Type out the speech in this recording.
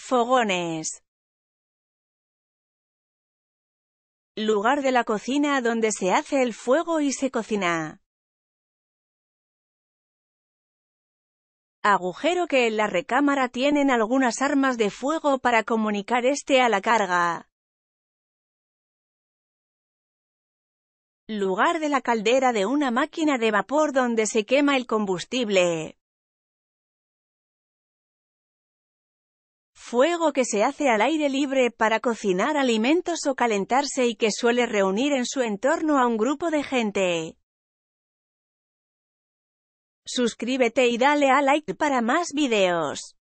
Fogones. Lugar de la cocina donde se hace el fuego y se cocina. Agujero que en la recámara tienen algunas armas de fuego para comunicar este a la carga. Lugar de la caldera de una máquina de vapor donde se quema el combustible. fuego que se hace al aire libre para cocinar alimentos o calentarse y que suele reunir en su entorno a un grupo de gente. Suscríbete y dale a like para más videos.